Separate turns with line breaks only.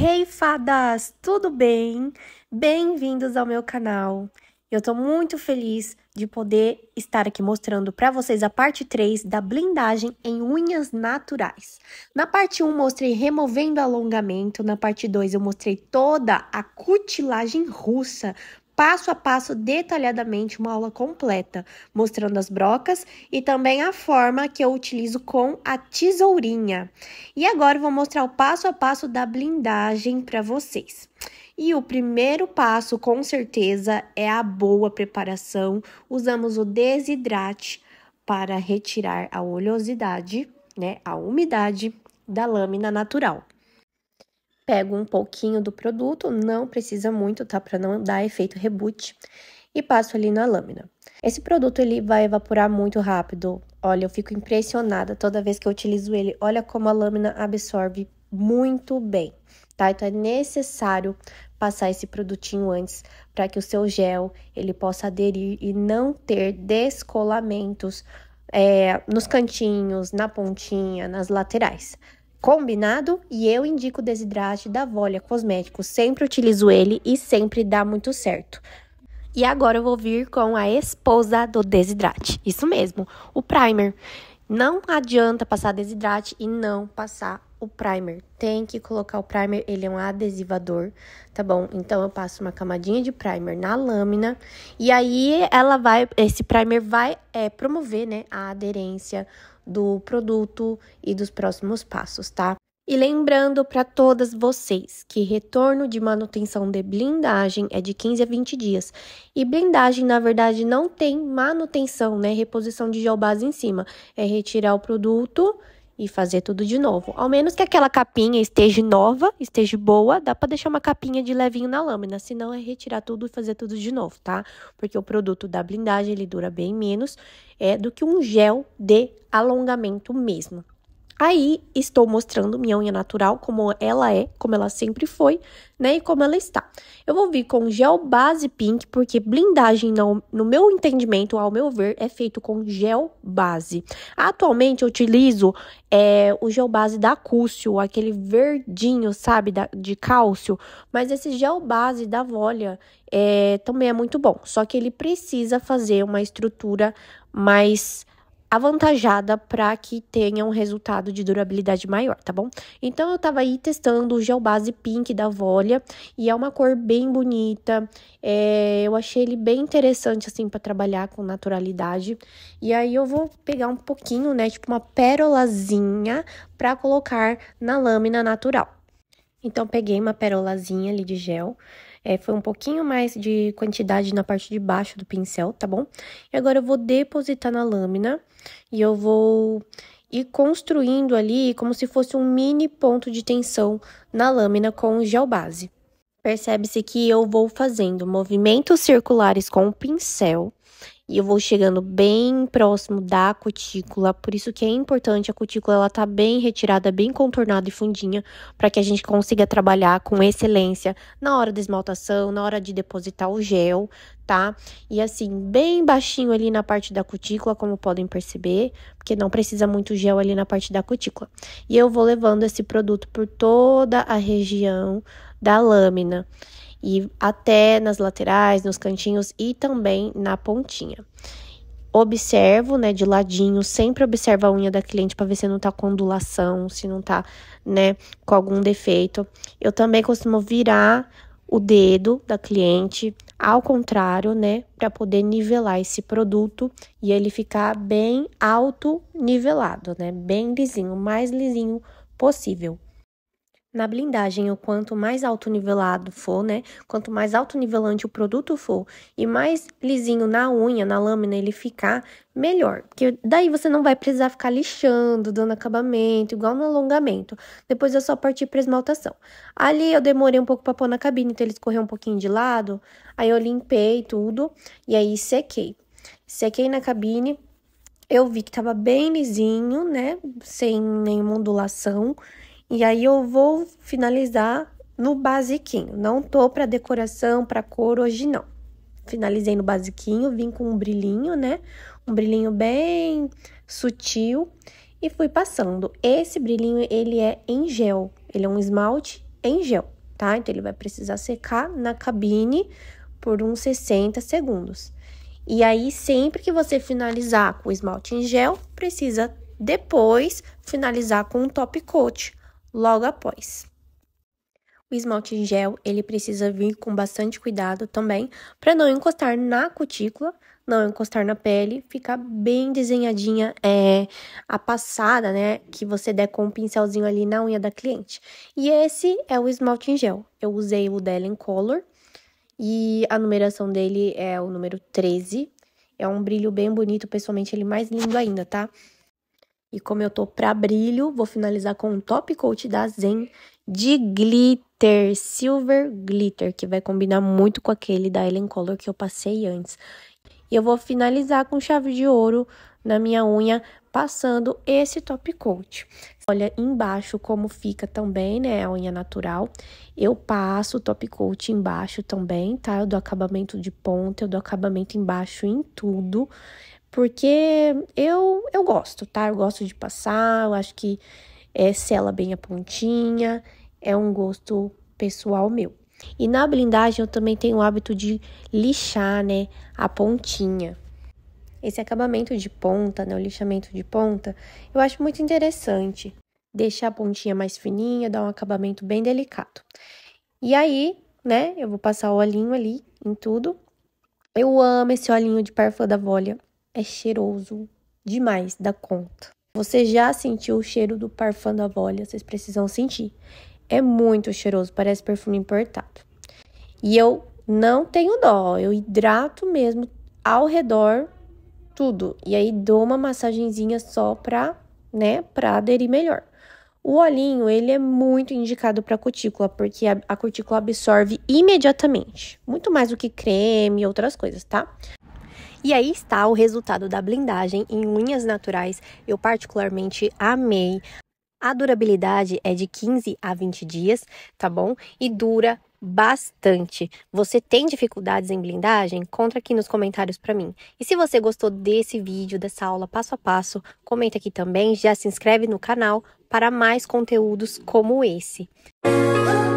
Hey fadas, tudo bem? Bem-vindos ao meu canal. Eu tô muito feliz de poder estar aqui mostrando para vocês a parte 3 da blindagem em unhas naturais. Na parte 1 mostrei removendo alongamento, na parte 2 eu mostrei toda a cutilagem russa passo a passo detalhadamente uma aula completa, mostrando as brocas e também a forma que eu utilizo com a tesourinha. E agora vou mostrar o passo a passo da blindagem para vocês. E o primeiro passo, com certeza, é a boa preparação. Usamos o desidrate para retirar a oleosidade, né, a umidade da lâmina natural. Pego um pouquinho do produto, não precisa muito, tá? Para não dar efeito reboot. E passo ali na lâmina. Esse produto ele vai evaporar muito rápido. Olha, eu fico impressionada toda vez que eu utilizo ele. Olha como a lâmina absorve muito bem, tá? Então é necessário passar esse produtinho antes para que o seu gel ele possa aderir e não ter descolamentos é, nos cantinhos, na pontinha, nas laterais, Combinado? E eu indico o desidrate da Volia Cosméticos, sempre utilizo ele e sempre dá muito certo. E agora eu vou vir com a esposa do desidrate. Isso mesmo, o primer. Não adianta passar desidrate e não passar o primer. Tem que colocar o primer, ele é um adesivador, tá bom? Então eu passo uma camadinha de primer na lâmina e aí ela vai, esse primer vai é, promover, né, a aderência do produto e dos próximos passos, tá? E lembrando para todas vocês que retorno de manutenção de blindagem é de 15 a 20 dias. E blindagem, na verdade, não tem manutenção, né? Reposição de gel base em cima. É retirar o produto e fazer tudo de novo. Ao menos que aquela capinha esteja nova, esteja boa, dá para deixar uma capinha de levinho na lâmina, senão é retirar tudo e fazer tudo de novo, tá? Porque o produto da blindagem ele dura bem menos é do que um gel de alongamento mesmo. Aí estou mostrando minha unha natural como ela é, como ela sempre foi, né, e como ela está. Eu vou vir com gel base pink, porque blindagem, no meu entendimento, ao meu ver, é feito com gel base. Atualmente eu utilizo é, o gel base da Cúcio, aquele verdinho, sabe, da, de cálcio, mas esse gel base da Volia é, também é muito bom, só que ele precisa fazer uma estrutura mais avantajada para que tenha um resultado de durabilidade maior, tá bom? Então eu tava aí testando o gel base pink da Volia e é uma cor bem bonita. É, eu achei ele bem interessante assim para trabalhar com naturalidade. E aí eu vou pegar um pouquinho, né, tipo uma pérolazinha para colocar na lâmina natural. Então peguei uma pérolazinha ali de gel é, foi um pouquinho mais de quantidade na parte de baixo do pincel, tá bom? E agora eu vou depositar na lâmina e eu vou ir construindo ali como se fosse um mini ponto de tensão na lâmina com gel base. Percebe-se que eu vou fazendo movimentos circulares com o pincel e eu vou chegando bem próximo da cutícula, por isso que é importante a cutícula ela tá bem retirada, bem contornada e fundinha, para que a gente consiga trabalhar com excelência na hora da esmaltação, na hora de depositar o gel, tá? E assim, bem baixinho ali na parte da cutícula, como podem perceber, porque não precisa muito gel ali na parte da cutícula. E eu vou levando esse produto por toda a região da lâmina e até nas laterais, nos cantinhos e também na pontinha. Observo, né, de ladinho, sempre observo a unha da cliente para ver se não tá com ondulação, se não tá, né, com algum defeito. Eu também costumo virar o dedo da cliente ao contrário, né, para poder nivelar esse produto e ele ficar bem alto nivelado, né, bem lisinho, mais lisinho possível. Na blindagem, o quanto mais alto nivelado for, né? Quanto mais alto nivelante o produto for e mais lisinho na unha, na lâmina ele ficar, melhor. Porque daí você não vai precisar ficar lixando, dando acabamento, igual no alongamento. Depois é só partir para esmaltação. Ali eu demorei um pouco para pôr na cabine, então ele escorreu um pouquinho de lado. Aí eu limpei tudo e aí sequei. Sequei na cabine. Eu vi que tava bem lisinho, né? Sem nenhuma ondulação. E aí eu vou finalizar no basiquinho. Não tô para decoração, para cor hoje não. Finalizei no basiquinho, vim com um brilhinho, né? Um brilhinho bem sutil e fui passando. Esse brilhinho ele é em gel, ele é um esmalte em gel, tá? Então ele vai precisar secar na cabine por uns 60 segundos. E aí sempre que você finalizar com o esmalte em gel, precisa depois finalizar com um top coat, logo após. O esmalte em gel, ele precisa vir com bastante cuidado também, para não encostar na cutícula, não encostar na pele, ficar bem desenhadinha é, a passada, né, que você der com o um pincelzinho ali na unha da cliente. E esse é o esmalte em gel. Eu usei o Dellen Color e a numeração dele é o número 13. É um brilho bem bonito, pessoalmente ele mais lindo ainda, tá? E como eu tô pra brilho, vou finalizar com um top coat da Zen de glitter, silver glitter, que vai combinar muito com aquele da Ellen Color que eu passei antes. E eu vou finalizar com chave de ouro na minha unha, passando esse top coat. Olha embaixo como fica também, né, a unha natural. Eu passo o top coat embaixo também, tá? Eu dou acabamento de ponta, eu dou acabamento embaixo em tudo. Porque eu, eu gosto, tá? Eu gosto de passar, eu acho que é, sela bem a pontinha, é um gosto pessoal meu. E na blindagem eu também tenho o hábito de lixar, né, a pontinha. Esse acabamento de ponta, né, o lixamento de ponta, eu acho muito interessante. Deixar a pontinha mais fininha, dar um acabamento bem delicado. E aí, né, eu vou passar o olhinho ali em tudo. Eu amo esse olhinho de Parfum da Volia é cheiroso demais da conta. Você já sentiu o cheiro do parfum da Volia? Vocês precisam sentir. É muito cheiroso, parece perfume importado. E eu não tenho dó, eu hidrato mesmo ao redor tudo. E aí dou uma massagenzinha só pra, né, pra aderir melhor. O olhinho, ele é muito indicado para cutícula, porque a, a cutícula absorve imediatamente, muito mais do que creme e outras coisas, tá? E aí está o resultado da blindagem em unhas naturais. Eu particularmente amei. A durabilidade é de 15 a 20 dias, tá bom? E dura bastante. Você tem dificuldades em blindagem? Conta aqui nos comentários para mim. E se você gostou desse vídeo, dessa aula passo a passo, comenta aqui também, já se inscreve no canal para mais conteúdos como esse. Música